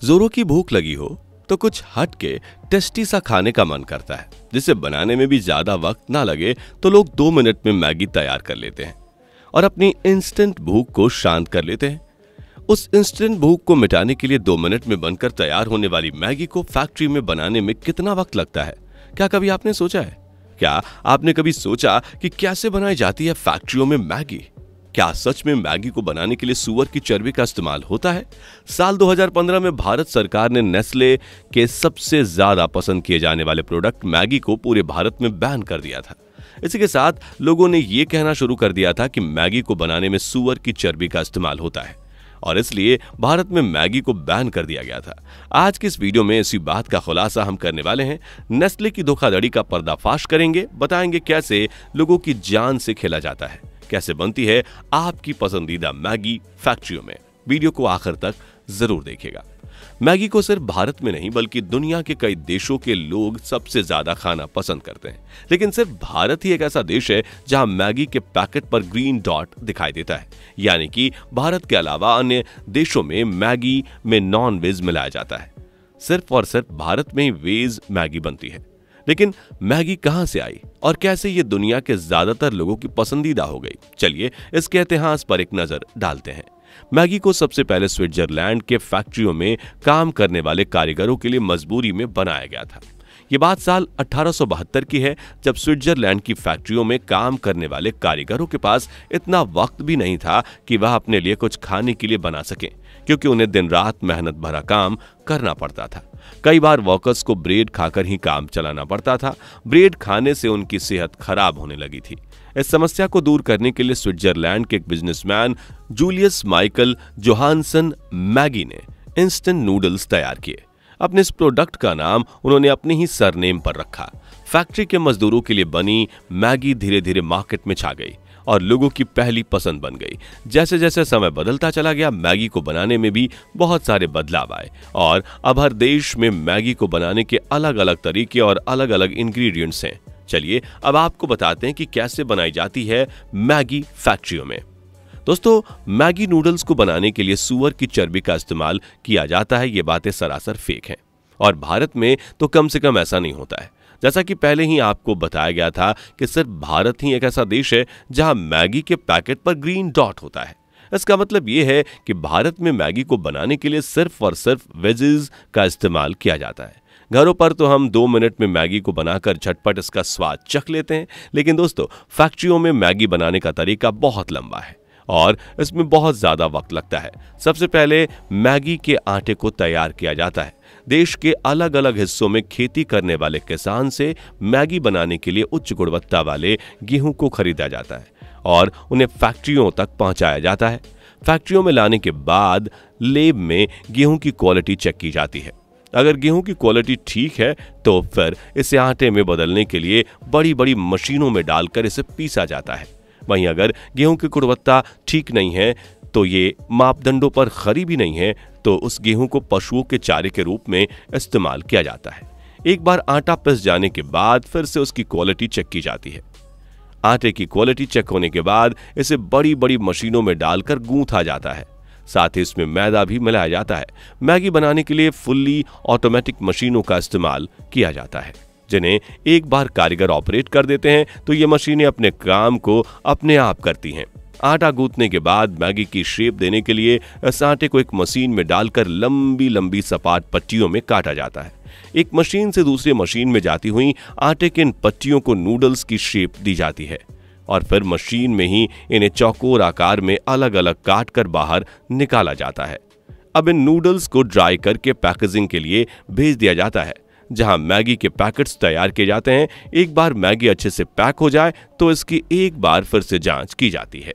जोरों की भूख लगी हो तो कुछ हट के टेस्टी सा खाने का मन करता है जिसे बनाने में भी ज्यादा वक्त ना लगे तो लोग दो मिनट में मैगी तैयार कर लेते हैं और अपनी इंस्टेंट भूख को शांत कर लेते हैं उस इंस्टेंट भूख को मिटाने के लिए दो मिनट में बनकर तैयार होने वाली मैगी को फैक्ट्री में बनाने में कितना वक्त लगता है क्या कभी आपने सोचा है क्या आपने कभी सोचा कि कैसे बनाई जाती है फैक्ट्रियों में मैगी क्या सच में मैगी को बनाने के लिए सुअर की चर्बी का इस्तेमाल होता है साल 2015 में भारत सरकार ने नेस्ले के सबसे ज्यादा पसंद किए जाने वाले प्रोडक्ट मैगी को पूरे भारत में बैन कर दिया था इसी के साथ लोगों ने यह कहना शुरू कर दिया था कि मैगी को बनाने में सुअर की चर्बी का इस्तेमाल होता है और इसलिए भारत में मैगी को बैन कर दिया गया था आज के इस वीडियो में इसी बात का खुलासा हम करने वाले हैं नेस्ले की धोखाधड़ी का पर्दाफाश करेंगे बताएंगे कैसे लोगों की जान से खेला जाता है कैसे बनती है आपकी पसंदीदा मैगी फैक्ट्रियों में वीडियो को आखिर तक जरूर देखेगा मैगी को सिर्फ भारत में नहीं बल्कि दुनिया के कई देशों के लोग सबसे ज्यादा खाना पसंद करते हैं लेकिन सिर्फ भारत ही एक ऐसा देश है जहां मैगी के पैकेट पर ग्रीन डॉट दिखाई देता है यानी कि भारत के अलावा अन्य देशों में मैगी में नॉन वेज मिलाया जाता है सिर्फ और सिर्फ भारत में वेज मैगी बनती है लेकिन मैगी कहां से आई और कैसे ये दुनिया के ज्यादातर लोगों की पसंदीदा हो गई चलिए इसके इतिहास पर एक नजर डालते हैं मैगी को सबसे पहले स्विट्जरलैंड के फैक्ट्रियों में काम करने वाले कारीगरों के लिए मजबूरी में बनाया गया था ये बात साल 1872 की है जब स्विट्जरलैंड की फैक्ट्रियों में काम करने वाले कारीगरों के पास इतना वक्त भी नहीं था कि वह अपने लिए कुछ खाने के लिए बना सकें क्योंकि उन्हें दिन रात मेहनत भरा काम करना पड़ता था कई बार वर्कर्स को ब्रेड खाकर ही काम चलाना पड़ता था ब्रेड खाने से उनकी सेहत खराब होने लगी थी इस समस्या को दूर करने के लिए स्विट्जरलैंड के एक businessman Julius Michael Johannes Maggi ने इंस्टेंट नूडल्स तैयार किए अपने इस प्रोडक्ट का नाम उन्होंने अपने ही सरनेम पर रखा फैक्ट्री के मजदूरों के लिए बनी मैगी धीरे धीरे मार्केट में छा गई और लोगों की पहली पसंद बन गई जैसे जैसे समय बदलता चला गया मैगी को बनाने में भी बहुत सारे बदलाव आए और अब हर देश में मैगी को बनाने के अलग अलग तरीके और अलग अलग इंग्रेडिएंट्स हैं चलिए अब आपको बताते हैं कि कैसे बनाई जाती है मैगी फैक्ट्रियों में दोस्तों मैगी नूडल्स को बनाने के लिए सुअर की चर्बी का इस्तेमाल किया जाता है ये बातें सरासर फेक हैं और भारत में तो कम से कम ऐसा नहीं होता है जैसा कि पहले ही आपको बताया गया था कि सिर्फ भारत ही एक ऐसा देश है जहां मैगी के पैकेट पर ग्रीन डॉट होता है इसका मतलब यह है कि भारत में मैगी को बनाने के लिए सिर्फ और सिर्फ वेजेज का इस्तेमाल किया जाता है घरों पर तो हम दो मिनट में मैगी को बनाकर झटपट इसका स्वाद चख लेते हैं लेकिन दोस्तों फैक्ट्रियों में मैगी बनाने का तरीका बहुत लंबा है और इसमें बहुत ज़्यादा वक्त लगता है सबसे पहले मैगी के आटे को तैयार किया जाता है देश के अलग अलग हिस्सों में खेती करने वाले किसान से मैगी बनाने के लिए उच्च गुणवत्ता वाले गेहूं को खरीदा जाता है और उन्हें फैक्ट्रियों तक पहुंचाया जाता है फैक्ट्रियों में लाने के बाद लेब में गेहूं की क्वालिटी चेक की जाती है अगर गेहूं की क्वालिटी ठीक है तो फिर इसे आटे में बदलने के लिए बड़ी बड़ी मशीनों में डालकर इसे पीसा जाता है वहीं अगर गेहूं की गुणवत्ता ठीक नहीं है तो ये मापदंडों पर खरी भी नहीं है तो उस गेहूं को पशुओं के चारे के रूप में इस्तेमाल किया जाता है एक बार आटा पिस जाने के बाद फिर से उसकी क्वालिटी चेक की जाती है आटे की क्वालिटी चेक होने के बाद इसे बड़ी बड़ी मशीनों में डालकर गूंथा जाता है साथ ही इसमें मैदा भी मिलाया जाता है मैगी बनाने के लिए फुल्ली ऑटोमेटिक मशीनों का इस्तेमाल किया जाता है जिन्हें एक बार कारीगर ऑपरेट कर देते हैं तो ये मशीनें अपने काम को अपने आप करती हैं आटा गूंथने के बाद मैगी की शेप देने के लिए इस आटे को एक मशीन में डालकर लंबी लंबी सपाट पट्टियों में काटा जाता है एक मशीन से दूसरे मशीन में जाती हुई आटे के इन पट्टियों को नूडल्स की शेप दी जाती है और फिर मशीन में ही इन्हें चौकोर आकार में अलग अलग काट कर बाहर निकाला जाता है अब इन नूडल्स को ड्राई करके पैकेजिंग के लिए भेज दिया जाता है जहां मैगी के पैकेट्स तैयार किए जाते हैं एक बार मैगी अच्छे से पैक हो जाए तो इसकी एक बार फिर से जांच की जाती है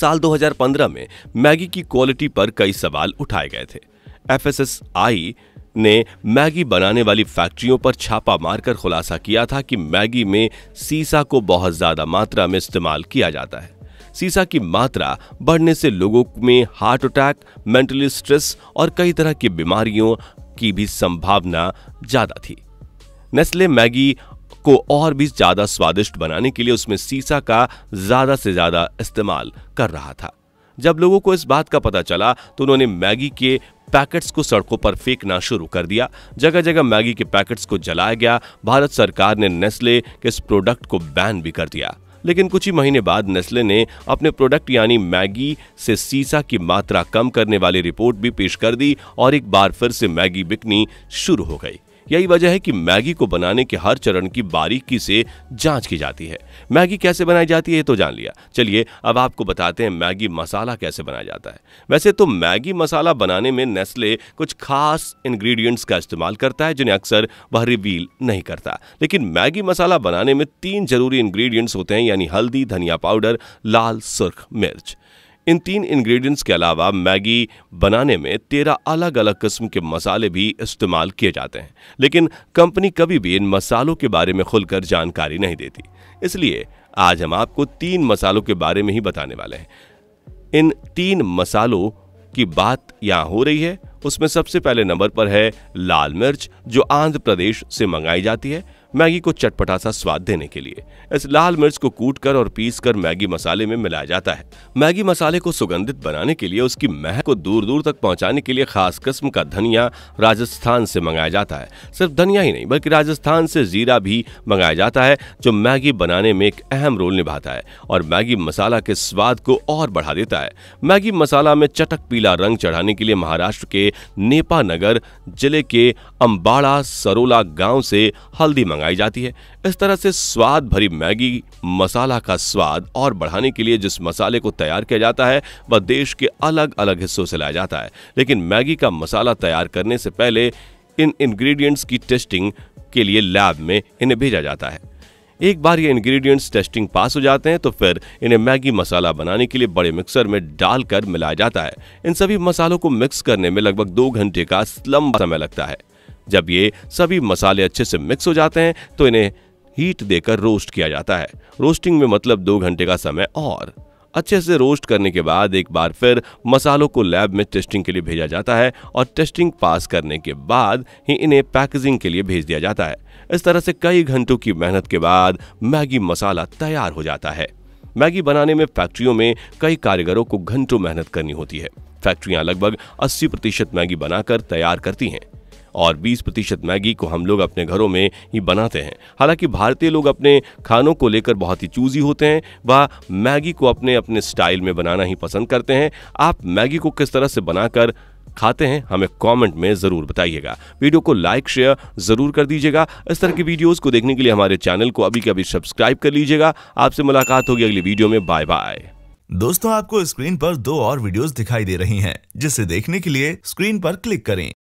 साल 2015 में मैगी की क्वालिटी पर कई सवाल उठाए गए थे एफ ने मैगी बनाने वाली फैक्ट्रियों पर छापा मारकर खुलासा किया था कि मैगी में सीसा को बहुत ज्यादा मात्रा में इस्तेमाल किया जाता है सीसा की मात्रा बढ़ने से लोगों में हार्ट अटैक मेंटली स्ट्रेस और कई तरह की बीमारियों की भी संभावना ज्यादा थी नेस्ले मैगी को और भी ज्यादा स्वादिष्ट बनाने के लिए उसमें सीसा का ज्यादा से ज्यादा इस्तेमाल कर रहा था जब लोगों को इस बात का पता चला तो उन्होंने मैगी के पैकेट्स को सड़कों पर फेंकना शुरू कर दिया जगह जगह मैगी के पैकेट्स को जलाया गया भारत सरकार ने नेस्ले के इस प्रोडक्ट को बैन भी कर दिया लेकिन कुछ ही महीने बाद नेस्ले ने अपने प्रोडक्ट यानी मैगी से सीसा की मात्रा कम करने वाली रिपोर्ट भी पेश कर दी और एक बार फिर से मैगी बिकनी शुरू हो गई यही वजह है कि मैगी को बनाने के हर चरण की बारीकी से जांच की जाती है मैगी कैसे बनाई जाती है ये तो जान लिया चलिए अब आपको बताते हैं मैगी मसाला कैसे बनाया जाता है वैसे तो मैगी मसाला बनाने में नेस्ले कुछ खास इंग्रेडिएंट्स का इस्तेमाल करता है जिन्हें अक्सर वह रिवील नहीं करता लेकिन मैगी मसाला बनाने में तीन जरूरी इन्ग्रीडियंट्स होते हैं यानी हल्दी धनिया पाउडर लाल सुर्ख मिर्च इन तीन इंग्रेडिएंट्स के अलावा मैगी बनाने में तेरह अलग अलग किस्म के मसाले भी इस्तेमाल किए जाते हैं लेकिन कंपनी कभी भी इन मसालों के बारे में खुलकर जानकारी नहीं देती इसलिए आज हम आपको तीन मसालों के बारे में ही बताने वाले हैं इन तीन मसालों की बात यहाँ हो रही है उसमें सबसे पहले नंबर पर है लाल मिर्च जो आंध्र प्रदेश से मंगाई जाती है मैगी को चटपटा सा स्वाद देने के लिए इस लाल मिर्च को कूट कर और पीस कर मैगी मसाले में मिलाया जाता है मैगी मसाले को सुगंधित बनाने के लिए उसकी महक को दूर दूर तक पहुंचाने के लिए खास किस्म का धनिया राजस्थान से मंगाया जाता है सिर्फ धनिया ही नहीं बल्कि राजस्थान से जीरा भी मंगाया जाता है जो मैगी बनाने में एक अहम रोल निभाता है और मैगी मसाला के स्वाद को और बढ़ा देता है मैगी मसाला में चटक पीला रंग चढ़ाने के लिए महाराष्ट्र के नेपा नगर जिले के अम्बाड़ा सरोला गाँव से हल्दी मंगा मंगाई जाती है इस तरह से स्वाद भरी मैगी मसाला का स्वाद और बढ़ाने के लिए जिस मसाले को तैयार किया जाता है वह देश के अलग अलग हिस्सों से लाया जाता है लेकिन मैगी का मसाला तैयार करने से पहले इन इंग्रेडिएंट्स की टेस्टिंग के लिए लैब में इन्हें भेजा जाता है एक बार ये इंग्रेडिएंट्स टेस्टिंग पास हो जाते हैं तो फिर इन्हें मैगी मसाला बनाने के लिए बड़े मिक्सर में डालकर मिलाया जाता है इन सभी मसालों को मिक्स करने में लगभग दो घंटे का लंबा समय लगता है जब ये सभी मसाले अच्छे से मिक्स हो जाते हैं तो इन्हें हीट देकर रोस्ट किया जाता है रोस्टिंग में मतलब दो घंटे का समय और अच्छे से रोस्ट करने के बाद एक बार फिर मसालों को लैब में टेस्टिंग के लिए भेजा जाता है और टेस्टिंग पास करने के बाद ही इन्हें पैकेजिंग के लिए भेज दिया जाता है इस तरह से कई घंटों की मेहनत के बाद मैगी मसाला तैयार हो जाता है मैगी बनाने में फैक्ट्रियों में कई कारीगरों को घंटों मेहनत करनी होती है फैक्ट्रियां लगभग 80 प्रतिशत मैगी बनाकर तैयार करती हैं और 20 प्रतिशत मैगी को हम लोग अपने घरों में ही बनाते हैं हालांकि भारतीय लोग अपने खानों को लेकर बहुत ही चूजी होते हैं वह मैगी को अपने अपने स्टाइल में बनाना ही पसंद करते हैं आप मैगी को किस तरह से बनाकर खाते हैं हमें कमेंट में जरूर बताइएगा वीडियो को लाइक शेयर जरूर कर दीजिएगा इस तरह की वीडियोस को देखने के लिए हमारे चैनल को अभी के अभी सब्सक्राइब कर लीजिएगा आपसे मुलाकात होगी अगली वीडियो में बाय बाय दोस्तों आपको स्क्रीन पर दो और वीडियोस दिखाई दे रही हैं जिसे देखने के लिए स्क्रीन पर क्लिक करें